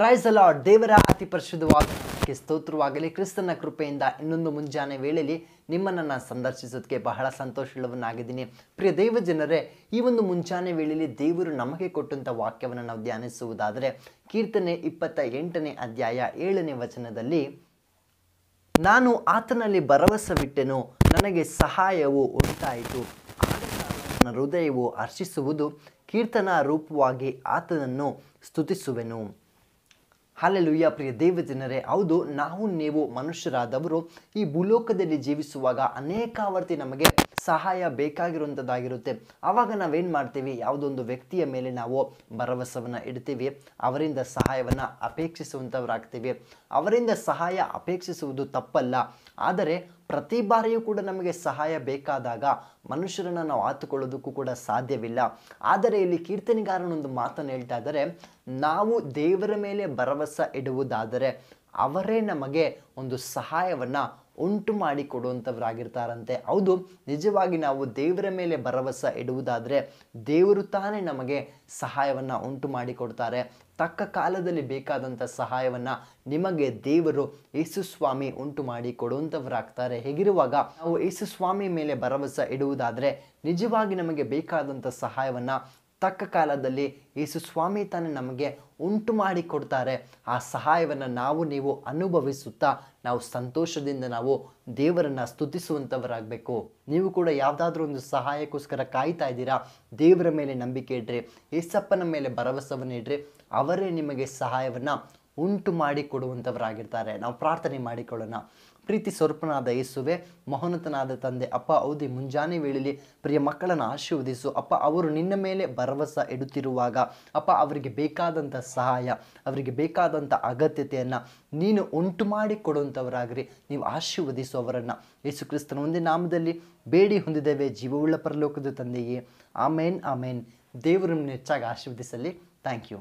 price ಅಲಾಡ್ ದೇವರ ಅತಿ ಪರಿಶುದ್ಧವಾದ ಸ್ತೋತ್ರವಾಗಲಿ ಕ್ರಿಸ್ತನ ಕೃಪೆಯಿಂದ ಇನ್ನೊಂದು ಮುಂಜಾನೆ ವೇಳೆಯಲ್ಲಿ ನಿಮ್ಮನ್ನು ಸಂದರ್ಶಿಸೋದಕ್ಕೆ ಬಹಳ ಸಂತೋಷವನ್ನಾಗಿದ್ದೀನಿ ಪ್ರಿಯ ದೇವ ಜನರೇ ಈ ಒಂದು ಮುಂಜಾನೆ ವೇಳೆಯಲ್ಲಿ ದೇವರು ನಮಗೆ ಕೊಟ್ಟಂಥ ವಾಕ್ಯವನ್ನು ನಾವು ಧ್ಯಾನಿಸುವುದಾದರೆ ಕೀರ್ತನೆ ಇಪ್ಪತ್ತ ಎಂಟನೇ ಅಧ್ಯಾಯ ಏಳನೇ ವಚನದಲ್ಲಿ ನಾನು ಆತನಲ್ಲಿ ಬಿಟ್ಟೆನು ನನಗೆ ಸಹಾಯವು ಉಂಟಾಯಿತು ನನ್ನ ಹೃದಯವು ಹರ್ಷಿಸುವುದು ಕೀರ್ತನ ರೂಪವಾಗಿ ಆತನನ್ನು ಸ್ತುತಿಸುವೆನು ಹಾಲೆಲುಯ್ಯ ಪ್ರಿಯ ದೇವಜನರೇ ಹೌದು ನಾವು ನೀವು ಮನುಷ್ಯರಾದವರು ಈ ಭೂಲೋಕದಲ್ಲಿ ಜೀವಿಸುವಾಗ ಅನೇಕಾವರ್ತಿ ನಮಗೆ ಸಹಾಯ ಬೇಕಾಗಿರುವಂಥದ್ದಾಗಿರುತ್ತೆ ಆವಾಗ ನಾವೇನು ಮಾಡ್ತೀವಿ ಯಾವುದೊಂದು ವ್ಯಕ್ತಿಯ ಮೇಲೆ ನಾವು ಭರವಸೆಯನ್ನು ಇಡ್ತೀವಿ ಅವರಿಂದ ಸಹಾಯವನ್ನು ಅಪೇಕ್ಷಿಸುವಂಥವರಾಗ್ತೀವಿ ಅವರಿಂದ ಸಹಾಯ ಅಪೇಕ್ಷಿಸುವುದು ತಪ್ಪಲ್ಲ ಆದರೆ ಪ್ರತಿ ಬಾರಿಯೂ ಕೂಡ ನಮಗೆ ಸಹಾಯ ಬೇಕಾದಾಗ ಮನುಷ್ಯರನ್ನು ನಾವು ಆತುಕೊಳ್ಳೋದಕ್ಕೂ ಕೂಡ ಸಾಧ್ಯವಿಲ್ಲ ಆದರೆ ಇಲ್ಲಿ ಕೀರ್ತನೆಗಾರನೊಂದು ಮಾತನ್ನು ಹೇಳ್ತಾ ಇದ್ದಾರೆ ನಾವು ದೇವರ ಮೇಲೆ ಭರವಸೆ ಇಡುವುದಾದರೆ ಅವರೇ ನಮಗೆ ಒಂದು ಸಹಾಯವನ್ನು ಉಂಟು ಮಾಡಿ ಕೊಡುವಂಥವರಾಗಿರ್ತಾರಂತೆ ಹೌದು ನಿಜವಾಗಿ ನಾವು ದೇವರ ಮೇಲೆ ಭರವಸೆ ಇಡುವುದಾದರೆ ದೇವರು ತಾನೇ ನಮಗೆ ಸಹಾಯವನ್ನು ಉಂಟು ಮಾಡಿಕೊಡ್ತಾರೆ ತಕ್ಕ ಕಾಲದಲ್ಲಿ ಬೇಕಾದಂಥ ಸಹಾಯವನ್ನು ನಿಮಗೆ ದೇವರು ಯೇಸು ಸ್ವಾಮಿ ಉಂಟು ಮಾಡಿ ಕೊಡುವಂಥವರಾಗ್ತಾರೆ ಹೇಗಿರುವಾಗ ನಾವು ಯೇಸು ಸ್ವಾಮಿ ಮೇಲೆ ಭರವಸೆ ಇಡುವುದಾದರೆ ನಿಜವಾಗಿ ನಮಗೆ ಬೇಕಾದಂಥ ಸಹಾಯವನ್ನು ತಕ್ಕ ಕಾಲದಲ್ಲಿ ಯೇಸು ಸ್ವಾಮಿ ತಾನೇ ನಮಗೆ ಉಂಟು ಮಾಡಿ ಕೊಡ್ತಾರೆ ಆ ಸಹಾಯವನ್ನು ನಾವು ನೀವು ಅನುಭವಿಸುತ್ತಾ ನಾವು ಸಂತೋಷದಿಂದ ನಾವು ದೇವರನ್ನು ಸ್ತುತಿಸುವಂಥವರಾಗಬೇಕು ನೀವು ಕೂಡ ಯಾವುದಾದ್ರೂ ಒಂದು ಸಹಾಯಕ್ಕೋಸ್ಕರ ಕಾಯ್ತಾ ಇದ್ದೀರಾ ದೇವರ ಮೇಲೆ ನಂಬಿಕೆ ಇಡ್ರಿ ಯೇಸಪ್ಪನ ಮೇಲೆ ಭರವಸವನ್ನು ಇಡ್ರಿ ಅವರೇ ನಿಮಗೆ ಸಹಾಯವನ್ನು ಉಂಟು ಮಾಡಿಕೊಡುವಂಥವರಾಗಿರ್ತಾರೆ ನಾವು ಪ್ರಾರ್ಥನೆ ಮಾಡಿಕೊಳ್ಳೋಣ ಪ್ರೀತಿ ಸ್ವರೂಪನಾದ ಯೇಸುವೆ ಮಹೋನ್ನತನಾದ ತಂದೆ ಅಪ್ಪ ಹೌದಿ ಮುಂಜಾನೆ ವೇಳೆಯಲ್ಲಿ ಪ್ರಿಯ ಮಕ್ಕಳನ್ನು ಆಶೀರ್ವದಿಸು ಅಪ್ಪ ಅವರು ನಿನ್ನ ಮೇಲೆ ಭರವಸೆ ಇಡುತ್ತಿರುವಾಗ ಅಪ್ಪ ಅವರಿಗೆ ಬೇಕಾದಂಥ ಸಹಾಯ ಅವರಿಗೆ ಬೇಕಾದಂಥ ಅಗತ್ಯತೆಯನ್ನು ನೀನು ಉಂಟು ಮಾಡಿ ಕೊಡುವಂಥವರಾಗ್ರಿ ನೀವು ಆಶೀರ್ವದಿಸುವವರನ್ನು ಯೇಸು ಕ್ರಿಸ್ತನ ಒಂದೇ ನಾಮದಲ್ಲಿ ಬೇಡಿ ಹೊಂದಿದ್ದೇವೆ ಜೀವವುಳ್ಳ ಪರಲೋಕದ ತಂದೆಯೇ ಆಮೇನ್ ಆಮೇನ್ ದೇವರನ್ನು ಹೆಚ್ಚಾಗಿ ಆಶೀರ್ವದಿಸಲಿ ಥ್ಯಾಂಕ್ ಯು